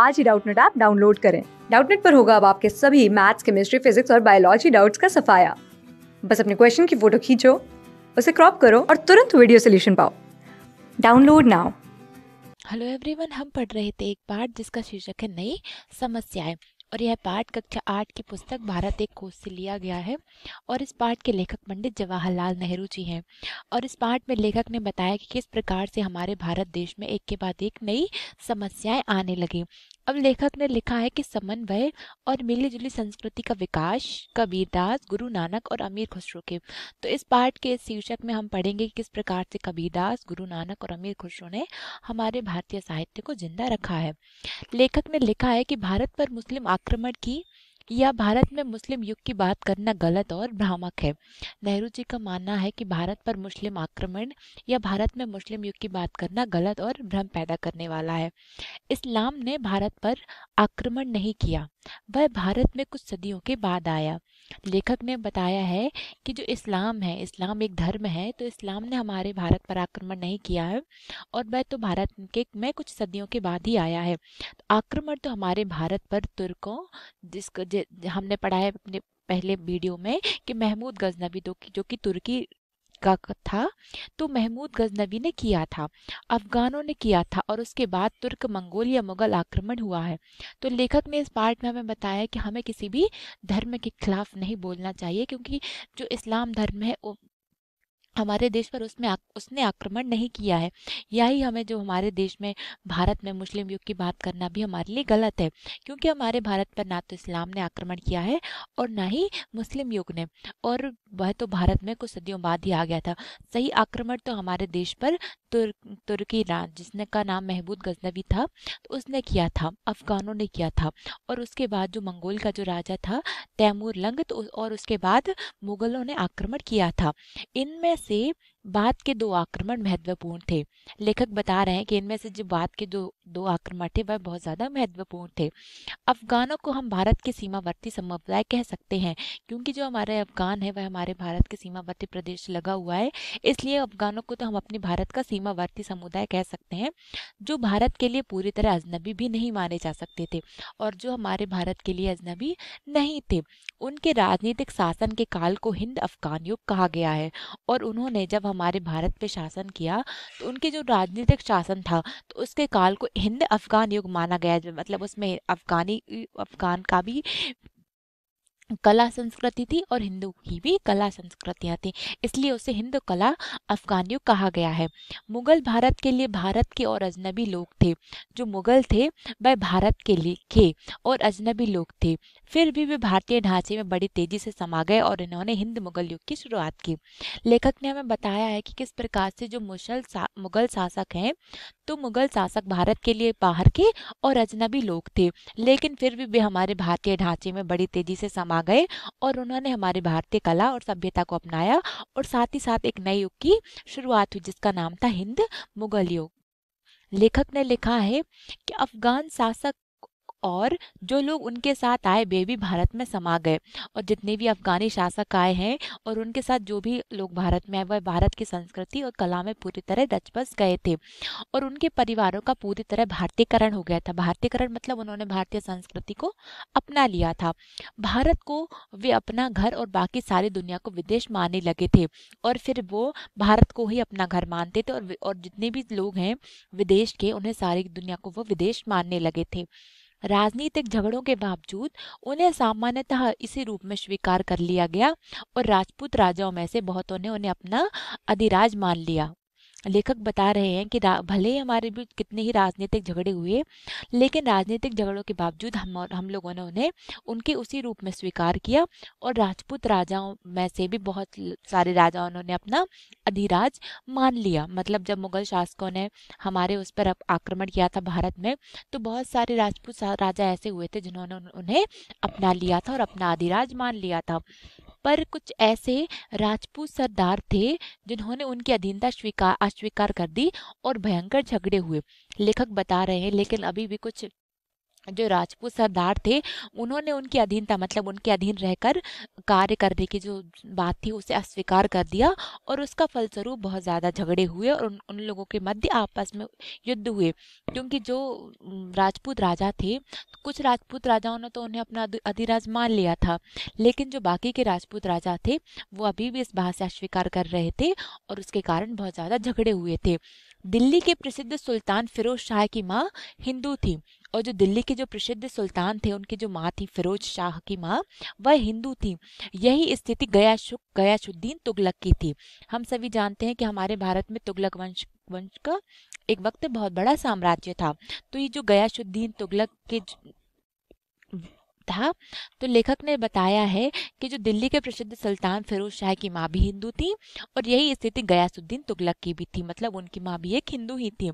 आज ही Doubtnut app download करें डाउटनेट पर होगा अब आपके सभी मैथ्स केमिस्ट्री फिजिक्स और बायोलॉजी डाउट्स का सफाया बस अपने क्वेश्चन की फोटो खींचो उसे क्रॉप करो और तुरंत वीडियो सोल्यूशन पाओ डाउनलोड नाउ हेलो एवरीवन हम पढ़ रहे थे एक पार्ट जिसका शीर्षक है नई समस्याएं और यह पाठ कक्षा आठ की पुस्तक भारत एक कोष से लिया गया है और इस पाठ के लेखक पंडित जवाहरलाल नेहरू जी हैं और इस पाठ में लेखक ने बताया कि किस प्रकार से हमारे भारत देश में एक के बाद एक नई समस्याएं आने लगी अब लेखक ने लिखा है कि समन्वय और मिली जुली संस्कृति का विकास कबीरदास गुरु नानक और अमीर खुसरो के तो इस पाठ के शीर्षक में हम पढ़ेंगे कि किस प्रकार से कबीरदास गुरु नानक और अमीर खुसरो ने हमारे भारतीय साहित्य को जिंदा रखा है लेखक ने लिखा है कि भारत पर मुस्लिम आक्रमण की या भारत में मुस्लिम युग की बात करना गलत और भ्रामक है नेहरू जी का मानना है कि भारत पर मुस्लिम आक्रमण या भारत में मुस्लिम युग की बात करना गलत और भ्रम पैदा करने वाला है इस्लाम ने भारत पर आक्रमण नहीं किया वह भारत में कुछ सदियों के बाद आया लेखक ने बताया है कि जो इस्लाम है इस्लाम एक धर्म है तो इस्लाम ने हमारे भारत पर आक्रमण नहीं किया है और वह तो भारत के मैं कुछ सदियों के बाद ही आया है तो आक्रमण तो हमारे भारत पर तुर्कों जिसको हमने पढ़ा है अपने पहले वीडियो में कि महमूद गजनबी दो की जो कि तुर्की का था तो महमूद गजनवी ने किया था अफगानों ने किया था और उसके बाद तुर्क मंगोल या मुगल आक्रमण हुआ है तो लेखक ने इस पार्ट में हमें बताया कि हमें किसी भी धर्म के खिलाफ नहीं बोलना चाहिए क्योंकि जो इस्लाम धर्म है वो हमारे देश पर उसमें आक, उसने आक्रमण नहीं किया है यही हमें जो हमारे देश में भारत में मुस्लिम युग की बात करना भी हमारे लिए गलत है क्योंकि हमारे भारत पर ना तो इस्लाम ने आक्रमण किया है और ना ही मुस्लिम युग ने और वह तो भारत में कुछ सदियों बाद ही आ गया था सही आक्रमण तो हमारे देश पर तुर, तुर्की राज जिसने का नाम महबूद गजनवी था तो उसने किया था अफगानों ने किया था और उसके बाद जो मंगोल का जो राजा था तैमूर लंग तो और उसके बाद मुगलों ने आक्रमण किया था इनमें से बाद के दो आक्रमण महत्वपूर्ण थे लेखक बता रहे हैं कि इनमें से जो बाद के दो दो आक्रमण थे वह बहुत ज़्यादा महत्वपूर्ण थे अफगानों को हम भारत के सीमावर्ती समुदाय कह सकते हैं क्योंकि जो हमारे अफगान है वह हमारे भारत के सीमावर्ती प्रदेश लगा हुआ है इसलिए अफगानों को तो हम अपने भारत का सीमावर्ती समुदाय कह सकते हैं जो भारत के लिए पूरी तरह अजनबी भी नहीं माने जा सकते थे और जो हमारे भारत के लिए अजनबी नहीं थे उनके राजनीतिक शासन के काल को हिंद अफगान युग कहा गया है और उन्होंने जब हम हमारे भारत पे शासन किया तो उनके जो राजनीतिक शासन था तो उसके काल को हिंद अफगान युग माना गया मतलब उसमें अफगानी अफगान का भी कला संस्कृति थी और हिंदू की भी कला संस्कृतियाँ थी इसलिए उसे हिंदू कला अफगानियों कहा गया है मुगल भारत के लिए भारत के और अजनबी लोग थे जो मुगल थे वह भारत के लिए के और अजनबी लोग थे फिर भी वे भारतीय ढांचे में बड़ी तेजी से समा गए और इन्होंने हिंद मुगल युग की शुरुआत की लेखक ने हमें बताया है कि किस प्रकार से जो मुशल सा, मुगल शासक हैं तो मुगल शासक भारत के लिए बाहर के और अजनबी लोग थे लेकिन फिर भी वे हमारे भारतीय ढांचे में बड़ी तेजी से समा आ गए और उन्होंने हमारे भारतीय कला और सभ्यता को अपनाया और साथ ही साथ एक नए युग की शुरुआत हुई जिसका नाम था हिंद मुगल युग लेखक ने लिखा है कि अफगान शासक और जो लोग उनके साथ आए वे भी भारत में समा गए और जितने भी अफगानी शासक आए हैं और उनके साथ जो भी लोग भारत में आए वह भारत की संस्कृति और कला में पूरी तरह दच बस गए थे और उनके परिवारों का पूरी तरह भारतीयकरण हो गया था भारतीयकरण मतलब उन्होंने भारतीय संस्कृति को अपना लिया था भारत को वे अपना घर और बाकी सारी दुनिया को विदेश मानने लगे थे और फिर वो भारत को ही अपना घर मानते थे और और जितने भी लोग हैं विदेश के उन्हें सारी दुनिया को वो विदेश मानने लगे थे राजनीतिक झगड़ों के बावजूद उन्हें सामान्यतः इसी रूप में स्वीकार कर लिया गया और राजपूत राजाओं में से बहुतों ने उन्हें अपना अधिराज मान लिया लेखक बता रहे हैं कि भले ही हमारे बीच कितने ही राजनीतिक झगड़े हुए लेकिन राजनीतिक झगड़ों के बावजूद हम और हम लोगों ने उन्हें उनके उसी रूप में स्वीकार किया और राजपूत राजाओं में से भी बहुत सारे राजाओं ने अपना अधिराज मान लिया मतलब जब मुगल शासकों ने हमारे उस पर आक्रमण किया था भारत में तो बहुत सारे राजपूत राजा ऐसे हुए थे जिन्होंने उन्हें अपना लिया था और अपना अधिराज मान लिया था पर कुछ ऐसे राजपूत सरदार थे जिन्होंने उनकी अधीनता स्वीकार स्वीकार कर दी और भयंकर झगड़े हुए लेखक बता रहे हैं लेकिन अभी भी कुछ जो राजपूत सरदार थे उन्होंने उनकी अधीनता मतलब उनके अधीन रहकर कार्य करने की जो बात थी उसे अस्वीकार कर दिया और उसका फलस्वरूप बहुत ज़्यादा झगड़े हुए और उन, उन लोगों के मध्य आपस में युद्ध हुए क्योंकि जो राजपूत राजा थे कुछ राजपूत राजाओं ने तो उन्हें अपना अधिराज मान लिया था लेकिन जो बाकी के राजपूत राजा थे वो अभी भी इस बात से अस्वीकार कर रहे थे और उसके कारण बहुत ज़्यादा झगड़े हुए थे दिल्ली के प्रसिद्ध सुल्तान फिरोज शाह की माँ हिंदू थी और जो दिल्ली के जो प्रसिद्ध सुल्तान थे उनकी जो माँ थी फिरोज शाह की माँ वह हिंदू थी यही स्थिति गया गयाशुद्दीन तुगलक की थी हम सभी जानते हैं कि हमारे भारत में तुगलक वंश वंश का एक वक्त बहुत बड़ा साम्राज्य था तो ये जो गयाशुद्दीन तुगलक के था तो लेखक ने बताया है कि जो दिल्ली के प्रसिद्ध सुल्तान फिरोज शाह की माँ भी हिंदू थी और यही स्थिति गयासुद्दीन तुगलक की भी थी मतलब उनकी माँ भी एक हिंदू ही थी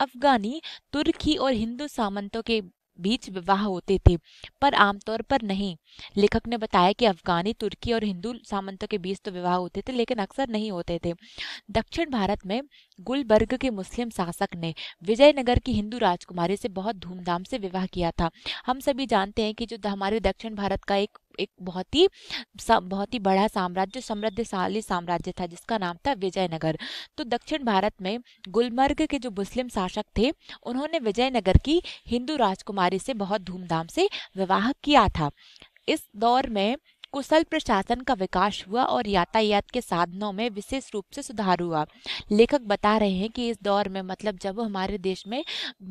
अफगानी तुर्की और हिंदू सामंतों के बीच विवाह होते थे पर आमतौर पर नहीं लेखक ने बताया कि अफगानी तुर्की और हिंदू सामंतों के बीच तो विवाह होते थे लेकिन अक्सर नहीं होते थे दक्षिण भारत में गुलबर्ग के मुस्लिम शासक ने विजयनगर की हिंदू राजकुमारी से बहुत धूमधाम से विवाह किया था हम सभी जानते हैं कि जो हमारे दक्षिण भारत का एक एक बहुत ही बहुत ही बड़ा साम्राज्य समृद्धशाली साम्राज्य था जिसका नाम था विजयनगर तो दक्षिण भारत में गुलमर्ग के जो मुस्लिम शासक थे उन्होंने विजयनगर की हिंदू राजकुमारी से बहुत धूमधाम से विवाह किया था इस दौर में कुशल प्रशासन का विकास हुआ और यातायात के साधनों में विशेष रूप से सुधार हुआ लेखक बता रहे हैं कि इस दौर में मतलब जब हमारे देश में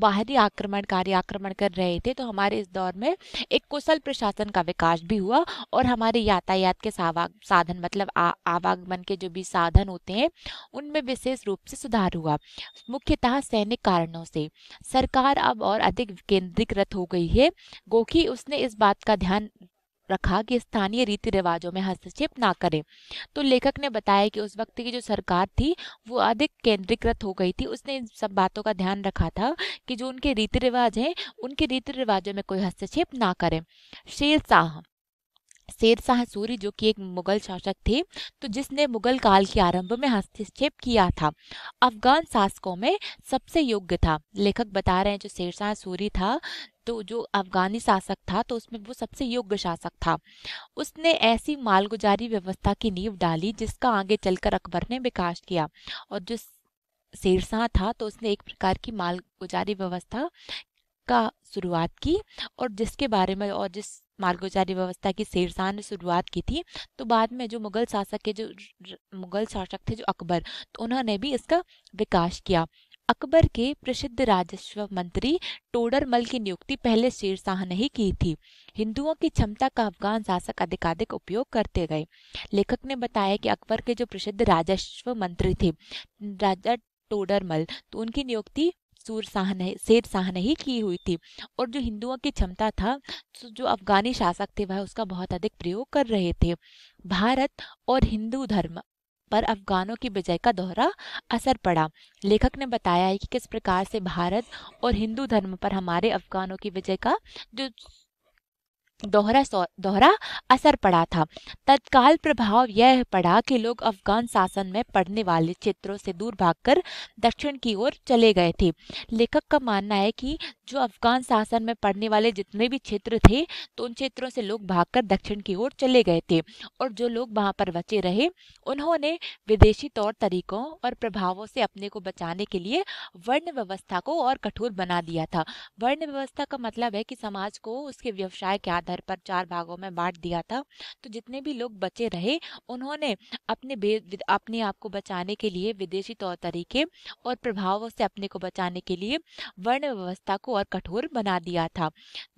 बाहरी आक्रमणकारी आक्रमण कर रहे थे तो हमारे इस दौर में एक कुशल प्रशासन का विकास भी हुआ और हमारे यातायात के साधन मतलब आवागमन के जो भी साधन होते हैं उनमें विशेष रूप से सुधार हुआ मुख्यतः सैनिक कारणों से सरकार अब और अधिक केंद्रीकृत हो गई है गोखी उसने इस बात का ध्यान रखा कि स्थानीय रीति रिवाजों में हस्तक्षेप ना करें तो लेखक ने बताया कि उस वक्त की जो सरकार थी वो अधिक केंद्रीकृत हो गई थी उसने इन सब बातों का ध्यान रखा था कि जो उनके रीति रिवाज हैं उनके रीति रिवाजों में कोई हस्तक्षेप ना करें शेर शाह शेर शाह सूरी जो कि एक मुगल शासक थे तो जिसने मुगल काल के आरंभ में हस्तक्षेप किया था अफगान शासकों में सबसे योग्य था लेखक बता रहे हैं जो शेर शाह सूरी था तो जो अफगानी शासक था तो उसमें वो सबसे योग्य शासक था उसने ऐसी मालगुजारी व्यवस्था की नींव डाली जिसका आगे चलकर अकबर ने विकास किया और जो शेर शाह था तो उसने एक प्रकार की मालगुजारी व्यवस्था का शुरुआत की और जिसके बारे में और जिस मार्गोचारी व्यवस्था की शेरशाह ने शुरुआत की थी तो बाद में जो मुगल शासक के जो मुगल शासक थे जो अकबर तो उन्होंने भी इसका विकास किया अकबर के प्रसिद्ध राजस्व मंत्री टोडरमल की नियुक्ति पहले शेरशाह ने ही की थी हिंदुओं की क्षमता का अफगान शासक अधिकाधिक उपयोग करते गए लेखक ने बताया कि अकबर के जो प्रसिद्ध राजस्व मंत्री थे राजा टोडरमल तो उनकी नियुक्ति सूर शेर शाह ही की हुई थी और जो हिंदुओं की क्षमता था जो अफगानी शासक थे वह उसका बहुत अधिक प्रयोग कर रहे थे भारत और हिंदू धर्म पर अफगानों की विजय का दोहरा असर पड़ा लेखक ने बताया है कि किस प्रकार से भारत और हिंदू धर्म पर हमारे अफगानों की विजय का जो दोहरा दोहरा असर पड़ा था तत्काल प्रभाव यह पड़ा कि लोग अफगान शासन में पड़ने वाले क्षेत्रों से दूर भागकर दक्षिण की ओर चले गए थे लेखक का मानना है कि जो अफगान शासन में पड़ने वाले जितने भी क्षेत्र थे तो उन क्षेत्रों से लोग भागकर दक्षिण की ओर चले गए थे और जो लोग वहां पर बचे रहे उन्होंने विदेशी तौर तरीकों और प्रभावों से अपने को बचाने के लिए वर्ण व्यवस्था को और कठोर बना दिया था वर्ण व्यवस्था का मतलब है कि समाज को उसके व्यवसाय के आधार पर चार भागों में बांट दिया था तो जितने भी लोग बचे रहे उन्होंने अपने अपने आप को बचाने के लिए विदेशी तौर तरीके और प्रभावों से अपने को बचाने के लिए वर्ण व्यवस्था को और कठोर बना दिया था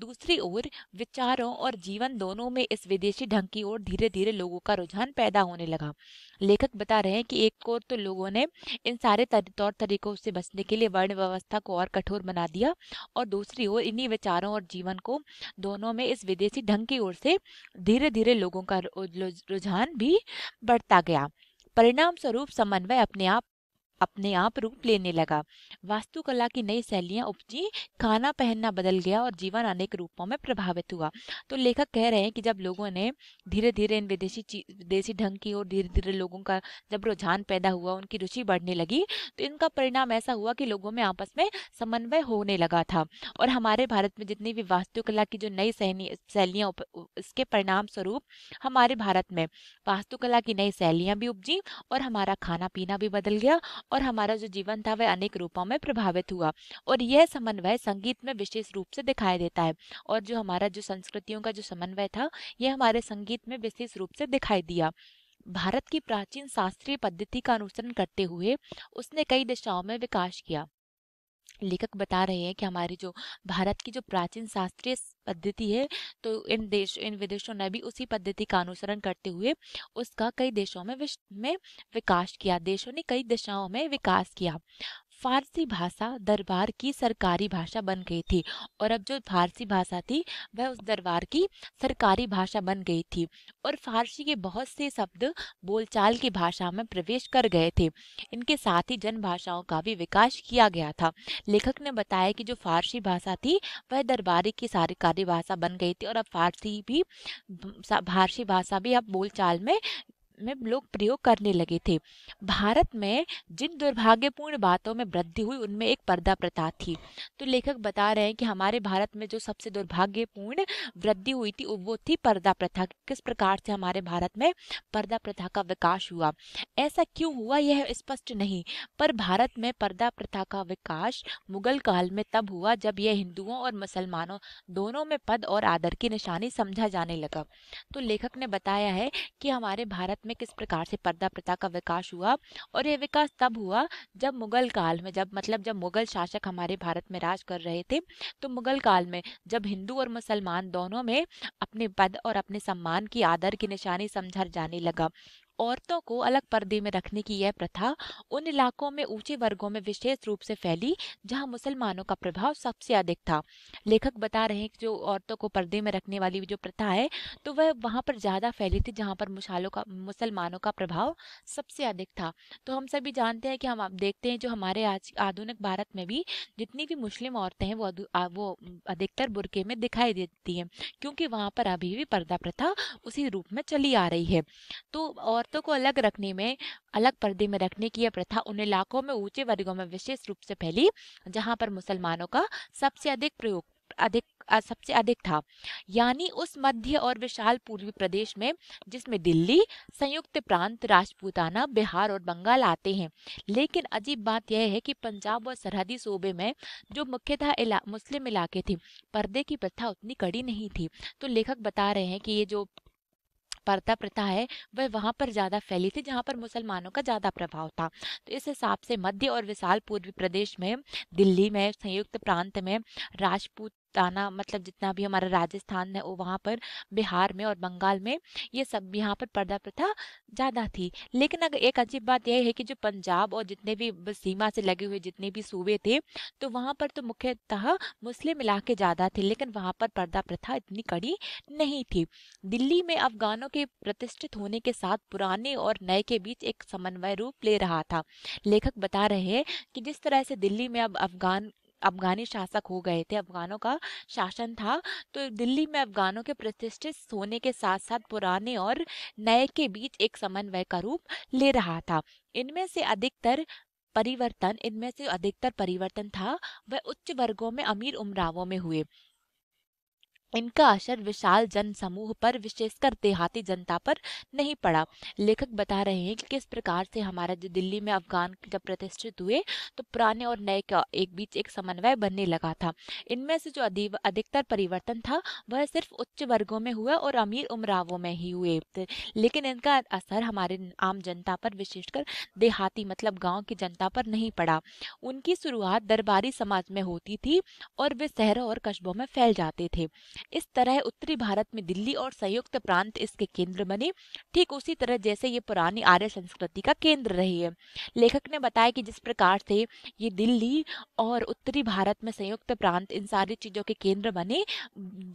दूसरी ओर विचारों और जीवन दोनों में इस विदेशी ढंग की ओर धीरे धीरे लोगों का रुझान पैदा होने लगा लेखक बता रहे हैं कि एक और तो लोगों ने इन सारे तौर तरीकों से बचने के लिए वर्ण व्यवस्था को और कठोर बना दिया और दूसरी ओर इन्हीं विचारों और जीवन को दोनों में इस विदेशी ढंग की ओर से धीरे धीरे लोगों का रुझान भी बढ़ता गया परिणाम स्वरूप समन्वय अपने आप अपने आप रूप लेने लगा वास्तुकला की नई शैलियां उपजी खाना पहनना बदल गया और जीवन अनेक रूपों में प्रभावित हुआ तो लेखक कह रहे हैं कि जब लोगों ने धीरे धीरे इन विदेशी विदेशी ढंग की और धीरे धीरे लोगों का जब रुझान पैदा हुआ उनकी रुचि बढ़ने लगी तो इनका परिणाम ऐसा हुआ कि लोगों में आपस में समन्वय होने लगा था और हमारे भारत में जितनी भी वास्तुकला की जो नई शैलियाँ इसके परिणाम स्वरूप हमारे भारत में वास्तुकला की नई शैलियाँ भी उपजी और हमारा खाना पीना भी बदल गया और हमारा जो जीवन था वह अनेक रूपों में प्रभावित हुआ और यह समन्वय संगीत में विशेष रूप से दिखाई देता है और जो हमारा जो संस्कृतियों का जो समन्वय था यह हमारे संगीत में विशेष रूप से दिखाई दिया भारत की प्राचीन शास्त्रीय पद्धति का अनुसरण करते हुए उसने कई दिशाओं में विकास किया लेखक बता रहे हैं कि हमारी जो भारत की जो प्राचीन शास्त्रीय पद्धति है तो इन देश इन विदेशों ने भी उसी पद्धति का अनुसरण करते हुए उसका कई देशों में विश्व में विकास किया देशों ने कई दिशाओं में विकास किया फारसी भाषा दरबार की सरकारी भाषा बन गई थी और अब जो फारसी भाषा थी वह उस दरबार की सरकारी भाषा बन गई थी और फारसी के बहुत से शब्द बोलचाल की भाषा में प्रवेश कर गए थे इनके साथ ही जन भाषाओं का भी विकास किया गया था लेखक ने बताया कि जो फारसी भाषा थी वह दरबारी की सरकारी भाषा बन गई थी और अब फारसी भी फारसी भाषा भी अब बोलचाल में में लोग प्रयोग करने लगे थे भारत में जिन दुर्भाग्यपूर्ण बातों में वृद्धि हुई उनमें एक पर्दा प्रथा थी तो लेखक बता रहे हैं कि हमारे भारत में जो सबसे दुर्भाग्यपूर्ण वृद्धि हुई थी वो थी पर्दा प्रथा किस प्रकार से हमारे भारत में पर्दा प्रथा का विकास हुआ ऐसा क्यों हुआ यह स्पष्ट नहीं पर भारत में पर्दा प्रथा का विकास मुगल काल में तब हुआ जब यह हिंदुओं और मुसलमानों दोनों में पद और आदर की निशानी समझा जाने लगा तो लेखक ने बताया है कि हमारे भारत में किस प्रकार से पर्दा प्रथा का विकास हुआ और यह विकास तब हुआ जब मुगल काल में जब मतलब जब मुगल शासक हमारे भारत में राज कर रहे थे तो मुगल काल में जब हिंदू और मुसलमान दोनों में अपने पद और अपने सम्मान की आदर की निशानी समझा जाने लगा औरतों को अलग पर्दे में रखने की यह प्रथा उन इलाकों में ऊंचे वर्गों में विशेष रूप से फैली जहां मुसलमानों का प्रभाव सबसे अधिक था लेखक बता रहे हैं कि जो औरतों को पर्दे में रखने वाली जो प्रथा है तो वह वहां पर ज्यादा फैली थी जहां पर मुशालों का मुसलमानों का प्रभाव सबसे अधिक था तो हम सभी जानते हैं कि हम आप देखते हैं जो हमारे आज आधुनिक भारत में भी जितनी भी मुस्लिम औरतें हैं वो वो अधिकतर बुरके में दिखाई देती हैं क्योंकि वहां पर अभी भी पर्दा प्रथा उसी रूप में चली आ रही है तो और औरतों को अलग रखने में अलग पर्दे में रखने की यह प्रथा उन इलाकों में ऊंचे वर्गों में विशेष रूप से फैली जहां पर मुसलमानों का सबसे अधिक प्रयोग अधिक सबसे अधिक था यानी उस मध्य और विशाल पूर्वी प्रदेश में जिसमें दिल्ली संयुक्त प्रांत राजपूताना बिहार और बंगाल आते हैं लेकिन अजीब बात यह है कि पंजाब और सरहदी सूबे में जो मुख्यतः इला, मुस्लिम इलाके थे पर्दे की प्रथा उतनी कड़ी नहीं थी तो लेखक बता रहे हैं कि ये जो पर्दा प्रथा है वह वहाँ पर ज़्यादा फैली थी जहाँ पर मुसलमानों का ज़्यादा प्रभाव था तो इस हिसाब से मध्य और विशाल पूर्वी प्रदेश में दिल्ली में संयुक्त प्रांत में राजपूत दाना मतलब जितना भी हमारा राजस्थान है वो वहाँ पर बिहार में और बंगाल में ये सब यहाँ पर पर्दा प्रथा ज़्यादा थी लेकिन अगर एक अजीब बात यह है कि जो पंजाब और जितने भी सीमा से लगे हुए जितने भी सूबे थे तो वहाँ पर तो मुख्यतः मुस्लिम इलाके ज़्यादा थे लेकिन वहाँ पर पर्दा प्रथा इतनी कड़ी नहीं थी दिल्ली में अफगानों के प्रतिष्ठित होने के साथ पुराने और नए के बीच एक समन्वय रूप ले रहा था लेखक बता रहे हैं कि जिस तरह से दिल्ली में अब अफगान अफगानी शासक हो गए थे अफगानों का शासन था तो दिल्ली में अफगानों के प्रतिष्ठित होने के साथ साथ पुराने और नए के बीच एक समन्वय का रूप ले रहा था इनमें से अधिकतर परिवर्तन इनमें से अधिकतर परिवर्तन था वह उच्च वर्गों में अमीर उमरावों में हुए इनका असर विशाल जन समूह पर विशेषकर देहाती जनता पर नहीं पड़ा लेखक बता रहे हैं कि किस प्रकार से हमारा जो दिल्ली में अफगान जब प्रतिष्ठित हुए तो पुराने और नए का एक बीच एक समन्वय बनने लगा था इनमें से जो अधिकतर परिवर्तन था वह सिर्फ उच्च वर्गों में हुआ और अमीर उमरावों में ही हुए लेकिन इनका असर हमारे आम जनता पर विशेषकर देहाती मतलब गाँव की जनता पर नहीं पड़ा उनकी शुरुआत दरबारी समाज में होती थी और वे शहरों और कस्बों में फैल जाते थे इस तरह उत्तरी भारत में दिल्ली और संयुक्त प्रांत इसके केंद्र बने ठीक उसी तरह जैसे ये पुरानी आर्य संस्कृति का केंद्र रही है लेखक ने बताया कि जिस प्रकार से ये दिल्ली और उत्तरी भारत में संयुक्त प्रांत इन सारी चीज़ों के केंद्र बने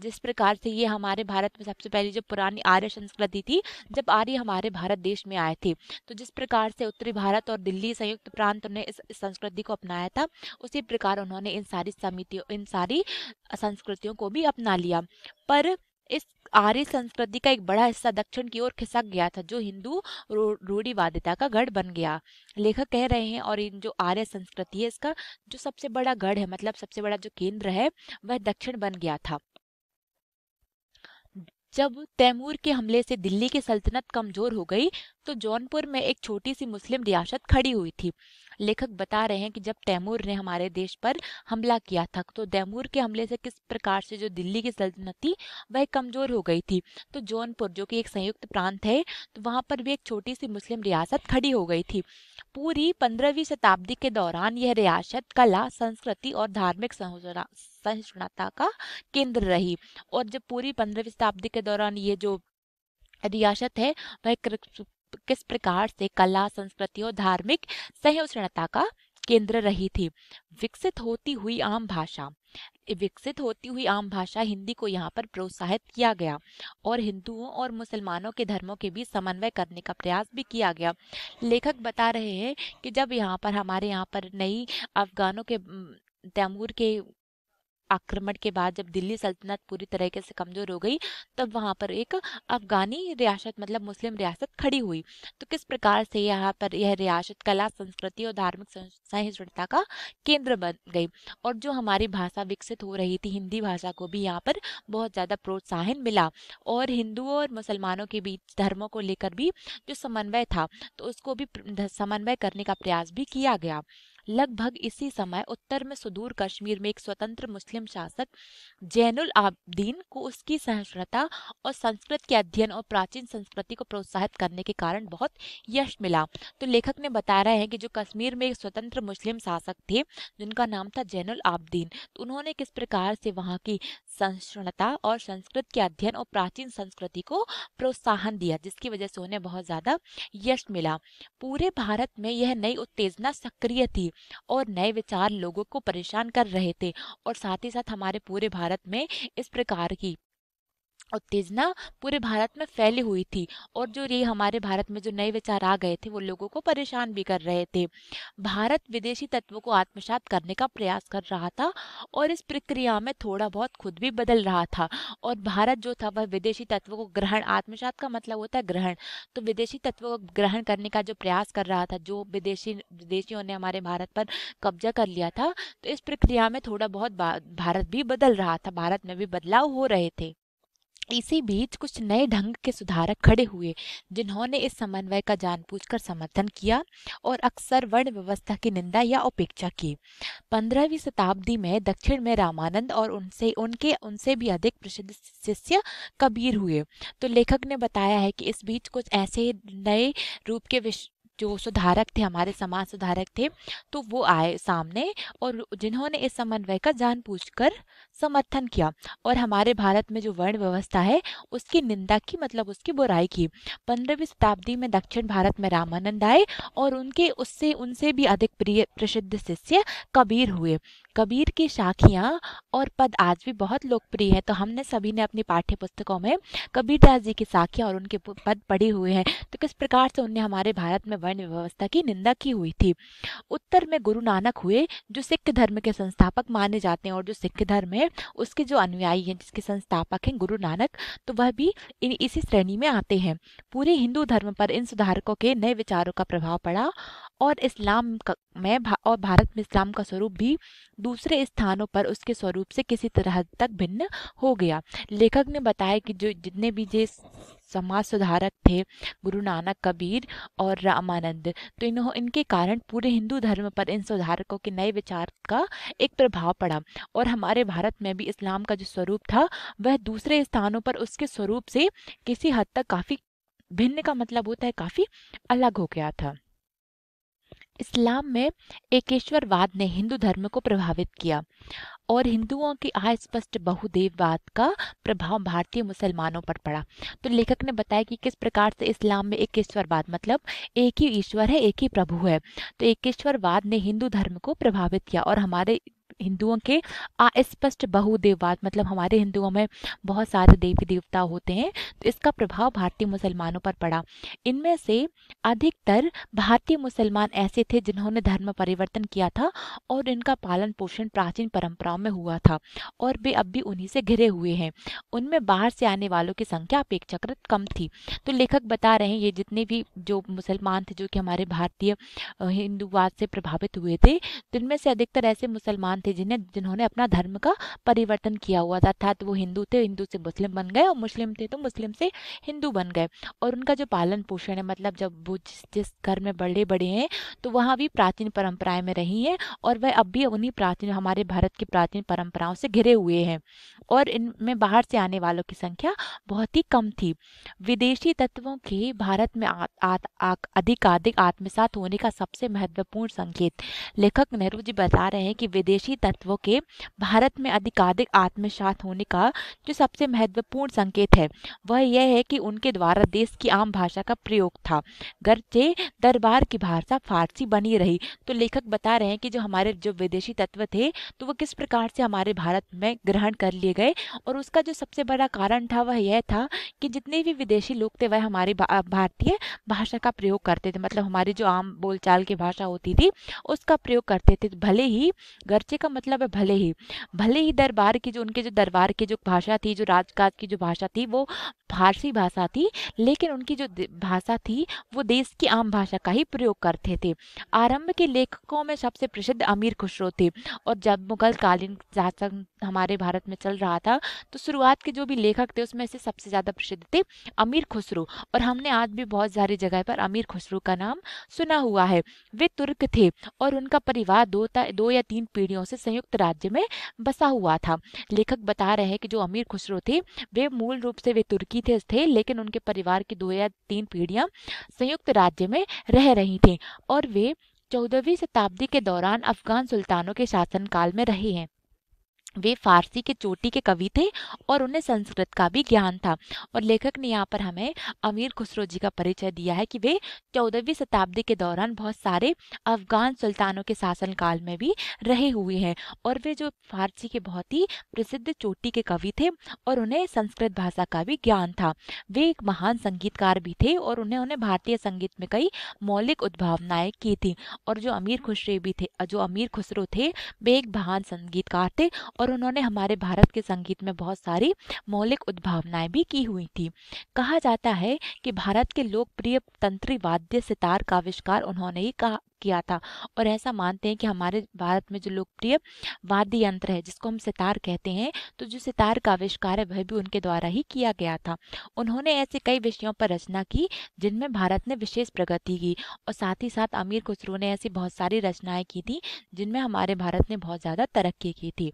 जिस प्रकार से ये हमारे भारत में सबसे पहले जो पुरानी आर्य संस्कृति थी जब आर्य हमारे भारत देश में आए थे तो जिस प्रकार से उत्तरी भारत और दिल्ली संयुक्त प्रांत ने इस संस्कृति को अपनाया था उसी प्रकार उन्होंने इन सारी समितियों इन सारी संस्कृतियों को भी अपना लिया दिया पर इस आर्य संस्कृति का एक बड़ा हिस्सा दक्षिण की ओर खिसक गया था जो हिंदू रूढ़िवादिता का गढ़ बन गया लेखक कह रहे हैं और इन जो आर्य संस्कृति है इसका जो सबसे बड़ा गढ़ है मतलब सबसे बड़ा जो केंद्र है वह दक्षिण बन गया था जब तैमूर के हमले से दिल्ली की सल्तनत कमजोर हो गई तो जौनपुर में एक छोटी सी मुस्लिम रियासत खड़ी हुई थी लेखक बता रहे हैं कि जब तैमूर ने हमारे देश पर हमला किया था तो तैमूर के हमले से किस प्रकार से जो दिल्ली की सल्तनत थी वह कमजोर हो गई थी तो जौनपुर जो कि एक संयुक्त प्रांत है तो वहाँ पर भी एक छोटी सी मुस्लिम रियासत खड़ी हो गई थी पूरी पंद्रहवीं शताब्दी के दौरान यह रियासत कला संस्कृति और धार्मिक सहिष्णुता का केंद्र रही और जब पूरी पंद्रहवीं शताब्दी के दौरान ये जो रियासत है वह किस प्रकार से कला संस्कृति और धार्मिक सहिष्णुता का केंद्र रही थी विकसित होती हुई आम भाषा विकसित होती हुई आम भाषा हिंदी को यहाँ पर प्रोत्साहित किया गया और हिंदुओं और मुसलमानों के धर्मों के बीच समन्वय करने का प्रयास भी किया गया लेखक बता रहे हैं कि जब यहाँ पर हमारे यहाँ पर नई अफगानों के तैमूर के आक्रमण के बाद जब दिल्ली सल्तनत पूरी तरीके से कमजोर हो गई तब वहाँ पर एक अफगानी रियासत मतलब मुस्लिम रियासत खड़ी हुई तो किस प्रकार से यहाँ पर यह रियासत कला संस्कृति और धार्मिक सहिष्णुता का केंद्र बन गई और जो हमारी भाषा विकसित हो रही थी हिंदी भाषा को भी यहाँ पर बहुत ज़्यादा प्रोत्साहन मिला और हिंदुओं और मुसलमानों के बीच धर्मों को लेकर भी जो समन्वय था तो उसको भी समन्वय करने का प्रयास भी किया गया लगभग इसी समय उत्तर में सुदूर कश्मीर में एक स्वतंत्र मुस्लिम शासक जैनुल आबदीन को उसकी सहिष्णुता और संस्कृत के अध्ययन और प्राचीन संस्कृति को प्रोत्साहित करने के कारण बहुत यश मिला तो लेखक ने बता रहे हैं कि जो कश्मीर में एक स्वतंत्र मुस्लिम शासक थे जिनका नाम था जैनुल आबदीन तो उन्होंने किस प्रकार से वहाँ की सहिष्णुता और संस्कृत के अध्ययन और प्राचीन संस्कृति को प्रोत्साहन दिया जिसकी वजह से उन्हें बहुत ज्यादा यश मिला पूरे भारत में यह नई उत्तेजना सक्रिय थी और नए विचार लोगों को परेशान कर रहे थे और साथ ही साथ हमारे पूरे भारत में इस प्रकार की उत्तेजना पूरे भारत में फैली हुई थी और जो ये हमारे भारत में जो नए विचार आ गए थे वो लोगों को परेशान भी कर रहे थे भारत विदेशी तत्वों को आत्मसात करने का प्रयास कर रहा था और इस प्रक्रिया में थोड़ा बहुत खुद भी बदल रहा था और भारत जो था वह विदेशी तत्वों को ग्रहण आत्मसात का मतलब होता है ग्रहण तो विदेशी तत्वों को ग्रहण करने का जो प्रयास कर रहा था जो विदेशी विदेशियों ने हमारे भारत पर कब्जा कर लिया था तो इस प्रक्रिया में थोड़ा बहुत भारत भी बदल रहा था भारत में भी बदलाव हो रहे थे इसी बीच कुछ नए ढंग के सुधारक खड़े हुए जिन्होंने इस समन्वय का जानबूझकर समर्थन किया और अक्सर वर्ण व्यवस्था की निंदा या उपेक्षा की पंद्रहवीं शताब्दी में दक्षिण में रामानंद और उनसे उनके उनसे भी अधिक प्रसिद्ध शिष्य कबीर हुए तो लेखक ने बताया है कि इस बीच कुछ ऐसे नए रूप के विश, जो सुधारक थे हमारे समाज सुधारक थे तो वो आए सामने और जिन्होंने इस समन्वय का पूछ कर समर्थन किया और हमारे भारत में जो वर्ण व्यवस्था है उसकी निंदा की मतलब उसकी बुराई की पंद्रहवीं शताब्दी में दक्षिण भारत में रामानंद आए और उनके उससे उनसे भी अधिक प्रिय प्रसिद्ध शिष्य कबीर हुए कबीर की शाखियाँ और पद आज भी बहुत लोकप्रिय हैं तो हमने सभी ने अपनी पाठ्य पुस्तकों में कबीरदास जी की शाखियाँ और उनके पद पढ़े हुए हैं तो किस प्रकार से उनने हमारे भारत में वर्ण वर्ण व्यवस्था की निंदा की हुई थी उत्तर में गुरु नानक हुए जो सिख धर्म के संस्थापक माने जाते हैं और जो सिख धर्म है उसके जो अनुयायी हैं जिसके संस्थापक हैं गुरु नानक तो वह भी इन इसी श्रेणी में आते हैं पूरे हिंदू धर्म पर इन सुधारकों के नए विचारों का प्रभाव पड़ा और इस्लाम में और भारत में इस्लाम का स्वरूप भी दूसरे स्थानों पर उसके स्वरूप से किसी तरह तक भिन्न हो गया लेखक ने बताया कि जो जितने भी जे समाज सुधारक थे गुरु नानक कबीर और रामानंद तो इन्हों इनके कारण पूरे हिंदू धर्म पर इन सुधारकों के नए विचार का एक प्रभाव पड़ा और हमारे भारत में भी इस्लाम का जो स्वरूप था वह दूसरे स्थानों पर उसके स्वरूप से किसी हद तक काफ़ी भिन्न का मतलब होता है काफ़ी अलग हो गया था इस्लाम में एकेश्वरवाद ने हिंदू धर्म को प्रभावित किया और हिंदुओं की अस्पष्ट बहुदेववाद का प्रभाव भारतीय मुसलमानों पर पड़ा तो लेखक ने बताया कि किस प्रकार से इस्लाम में एकेश्वरवाद मतलब एक ही ईश्वर है एक ही प्रभु है तो एकेश्वरवाद ने हिंदू धर्म को प्रभावित किया और हमारे हिंदुओं के अस्पष्ट बहुदेववाद मतलब हमारे हिंदुओं में बहुत सारे देवी देवता होते हैं तो इसका प्रभाव भारतीय मुसलमानों पर पड़ा इनमें से अधिकतर भारतीय मुसलमान ऐसे थे जिन्होंने धर्म परिवर्तन किया था और इनका पालन पोषण प्राचीन परंपराओं में हुआ था और वे अब भी उन्हीं से घिरे हुए हैं उनमें बाहर से आने वालों की संख्या अपेक्षाकृत कम थी तो लेखक बता रहे हैं ये जितने भी जो मुसलमान थे जो कि हमारे भारतीय हिंदुवाद से प्रभावित हुए थे तो इनमें से अधिकतर ऐसे मुसलमान थे जिन्हें जिन्होंने अपना धर्म का परिवर्तन किया हुआ था अर्थात वो हिंदू थे हिंदू से मुस्लिम बन गए और मुस्लिम थे तो मुस्लिम से हिंदू बन गए और उनका जो पालन पोषण है मतलब जब वो जिस जिस घर में बड़े बड़े हैं तो वहाँ भी प्राचीन परंपराएं में रही हैं और वह अब भी उन्हीं प्राचीन हमारे भारत की प्राचीन परंपराओं से घिरे हुए हैं और इनमें बाहर से आने वालों की संख्या बहुत ही कम थी विदेशी तत्वों के भारत में अधिकाधिक आत्मसात होने का सबसे महत्वपूर्ण संकेत लेखक नेहरू जी बता रहे हैं कि विदेशी विदेशी तत्वों के भारत में अधिकाधिक आत्मसात होने का जो सबसे महत्वपूर्ण संकेत है वह यह है कि उनके द्वारा देश की आम भाषा का प्रयोग था गर्चे दरबार की भाषा फारसी बनी रही तो लेखक बता रहे हैं कि जो हमारे जो विदेशी तत्व थे तो वो किस प्रकार से हमारे भारत में ग्रहण कर लिए गए और उसका जो सबसे बड़ा कारण था वह यह था कि जितने भी विदेशी लोग थे वह हमारी भारतीय भाषा का प्रयोग करते थे मतलब हमारी जो आम बोलचाल की भाषा होती थी उसका प्रयोग करते थे तो भले ही गर्चे का मतलब है भले ही भले ही दरबार की जो उनके जो दरबार की जो भाषा थी जो राजकाज की जो भाषा थी वो फारसी भाषा थी लेकिन उनकी जो भाषा थी वो देश की आम भाषा का ही प्रयोग करते थे आरंभ के लेखकों में सबसे प्रसिद्ध अमीर खुसरो थे और जब मुगल कालीन शासन हमारे भारत में चल रहा था तो शुरुआत के जो भी लेखक थे उसमें से सबसे ज़्यादा प्रसिद्ध थे अमीर खुसरू और हमने आज भी बहुत सारी जगह पर अमीर खुसरू का नाम सुना हुआ है वे तुर्क थे और उनका परिवार दो दो या तीन पीढ़ियों से संयुक्त राज्य में बसा हुआ था लेखक बता रहे हैं कि जो अमीर खुसरो थे वे मूल रूप से वे तुर्की थे थे लेकिन उनके परिवार की दो या तीन पीढ़ियाँ संयुक्त राज्य में रह रही थीं और वे चौदहवीं शताब्दी के दौरान अफगान सुल्तानों के शासनकाल में रहे हैं वे फारसी के चोटी के कवि थे और उन्हें संस्कृत का भी ज्ञान था और लेखक ने यहाँ पर हमें अमीर खुसरो जी का परिचय दिया है कि वे चौदहवीं शताब्दी के दौरान बहुत सारे अफगान सुल्तानों के शासनकाल में भी रहे हुए हैं और वे जो फारसी के बहुत ही प्रसिद्ध चोटी के कवि थे और उन्हें संस्कृत भाषा का भी ज्ञान था वे एक महान संगीतकार भी थे और उन्हें उन्हें भारतीय संगीत में कई मौलिक उद्भावनाएँ की थी और जो अमीर खुसरे भी थे जो अमीर खुसरो थे वे एक महान संगीतकार थे और उन्होंने हमारे भारत के संगीत में बहुत सारी मौलिक उद्भावनाएं भी की हुई थी कहा जाता है कि भारत के लोकप्रिय तंत्री वाद्य सितार का आविष्कार उन्होंने ही कहा किया था और ऐसा मानते हैं कि हमारे भारत में जो लोकप्रिय वाद्य यंत्र है जिसको हम सितार कहते हैं तो जो सितार का आविष्कार है वह भी उनके द्वारा ही किया गया था उन्होंने ऐसे कई विषयों पर रचना की जिनमें भारत ने विशेष प्रगति की और साथ ही साथ अमीर खुसरो ने ऐसी बहुत सारी रचनाएं की थी जिनमें हमारे भारत ने बहुत ज़्यादा तरक्की की थी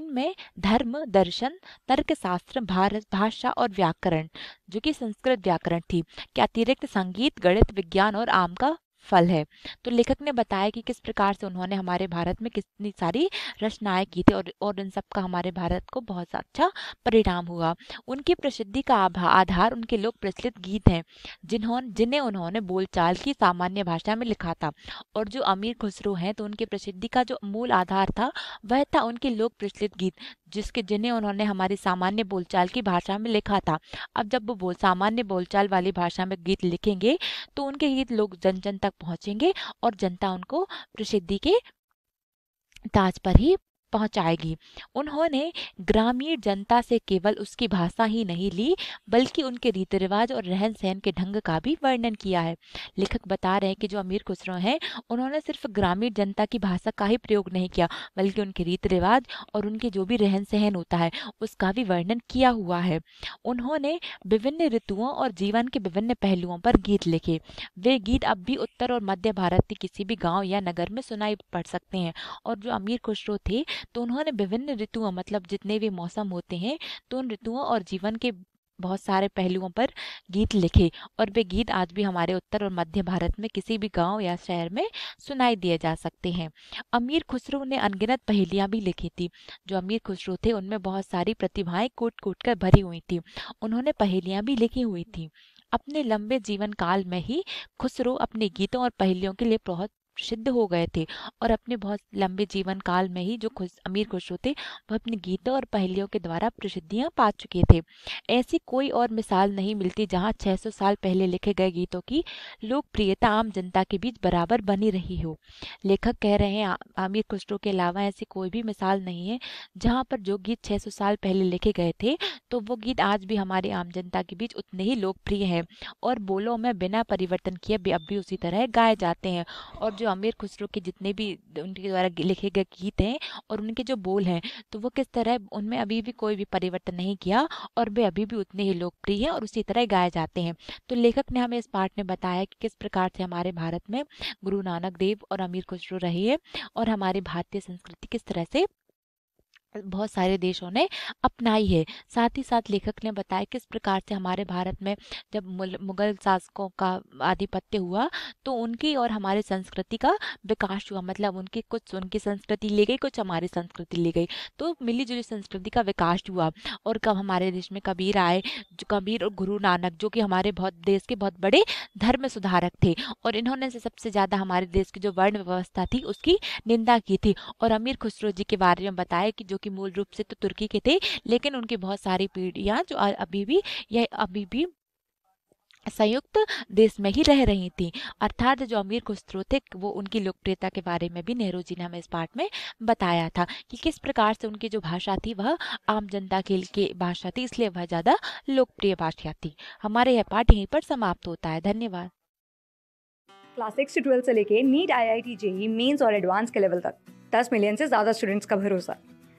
इनमें धर्म दर्शन तर्कशास्त्र भारत भाषा और व्याकरण जो कि संस्कृत व्याकरण थी क्या अतिरिक्त संगीत गणित विज्ञान और आम का फल है तो लेखक ने बताया कि किस प्रकार से उन्होंने हमारे भारत में कितनी सारी रचनाएं की थी और और इन सब का हमारे भारत को बहुत अच्छा परिणाम हुआ उनकी प्रसिद्धि का आधार उनके लोक प्रचलित गीत हैं जिन्होंने जिन्हें उन्होंने बोलचाल की सामान्य भाषा में लिखा था और जो अमीर खुसरू हैं तो उनकी प्रसिद्धि का जो मूल आधार था वह था उनके लोक प्रचलित गीत जिसके जिन्हें उन्होंने हमारी सामान्य बोलचाल की भाषा में लिखा था अब जब वो बोल सामान्य बोलचाल वाली भाषा में गीत लिखेंगे तो उनके गीत लोग जन जन तक पहुँचेंगे और जनता उनको प्रसिद्धि के ताज पर ही पहुंचाएगी उन्होंने ग्रामीण जनता से केवल उसकी भाषा ही नहीं ली बल्कि उनके रीति रिवाज और रहन सहन के ढंग का भी वर्णन किया है लेखक बता रहे हैं कि जो अमीर खुसरो हैं उन्होंने सिर्फ ग्रामीण जनता की भाषा का ही प्रयोग नहीं किया बल्कि उनके रीति रिवाज और उनके जो भी रहन सहन होता है उसका भी वर्णन किया हुआ है उन्होंने विभिन्न ऋतुओं और जीवन के विभिन्न पहलुओं पर गीत लिखे वे गीत अब भी उत्तर और मध्य भारत के किसी भी गाँव या नगर में सुनाई पड़ सकते हैं और जो अमीर खुसरो थे तो उन्होंने विभिन्न ऋतुओं मतलब जितने भी मौसम होते हैं तो उन ऋतुओं और जीवन के बहुत सारे पहलुओं पर गीत लिखे और वे गीत आज भी हमारे उत्तर और मध्य भारत में किसी भी गांव या शहर में सुनाई दिए जा सकते हैं अमीर खुसरो ने अनगिनत पहेलियां भी लिखी थी जो अमीर खुसरो थे उनमें बहुत सारी प्रतिभाएं कूट कूट कर भरी हुई थी उन्होंने पहेलियां भी लिखी हुई थी अपने लंबे जीवन काल में ही खुसरो अपने गीतों और पहेलियों के लिए बहुत सिद्ध हो गए थे और अपने बहुत लंबे जीवन काल में ही जो खुश अमीर खुश होते वह अपने गीतों और पहलियों के द्वारा प्रसिद्धियां पा चुके थे ऐसी कोई और मिसाल नहीं मिलती जहां 600 साल पहले लिखे गए गीतों की लोकप्रियता आम जनता के बीच बराबर बनी रही हो लेखक कह रहे हैं आमिर खुशरू के अलावा ऐसी कोई भी मिसाल नहीं है जहाँ पर जो गीत सौ साल पहले लिखे गए थे तो वो गीत आज भी हमारे आम जनता के बीच उतने ही लोकप्रिय हैं और बोलो में बिना परिवर्तन किए अब भी उसी तरह गाए जाते हैं और जो जो अमीर खुसरो के जितने भी उनके द्वारा लिखे गए गीत हैं और उनके जो बोल हैं तो वो किस तरह उनमें अभी भी कोई भी परिवर्तन नहीं किया और वे अभी भी उतने ही लोकप्रिय हैं और उसी तरह गाए जाते हैं तो लेखक ने हमें इस पाठ में बताया कि किस प्रकार से हमारे भारत में गुरु नानक देव और अमीर खुसरो रहे हैं और हमारी भारतीय संस्कृति किस तरह से बहुत सारे देशों ने अपनाई है साथ ही साथ लेखक ने बताया किस प्रकार से हमारे भारत में जब मुगल शासकों का आधिपत्य हुआ तो उनकी और हमारे संस्कृति का विकास हुआ मतलब उनकी कुछ उनकी संस्कृति ले गई कुछ हमारी संस्कृति ले गई तो मिली जुली संस्कृति का विकास हुआ और कब हमारे देश में कबीर आए जो कबीर और गुरु नानक जो कि हमारे बहुत देश के बहुत बड़े धर्म सुधारक थे और इन्होंने से सबसे ज़्यादा हमारे देश की जो वर्ण व्यवस्था थी उसकी निंदा की थी और अमीर खुसरो जी के बारे में बताया कि जो कि मूल रूप से तो तुर्की के थे लेकिन उनकी बहुत सारी पीढ़ियाँ जो अभी भी यह अभी भी संयुक्त देश में ही रह रही थी अर्थात जो अमीर खुसरो थे वो उनकी लोकप्रियता के बारे में भी नेहरू जी ने हमें इस पार्ट में बताया था कि किस प्रकार से उनकी जो भाषा थी वह आम जनता के लिए भाषा थी इसलिए वह ज़्यादा लोकप्रिय भाषा थी हमारे यह पाठ यहीं पर समाप्त होता है धन्यवाद क्लास सिक्स से ट्वेल्थ से लेके NEET I I T JEE mains और एडवांस के लेवल तक दस मिलियन से ज़्यादा स्टूडेंट्स का भरोसा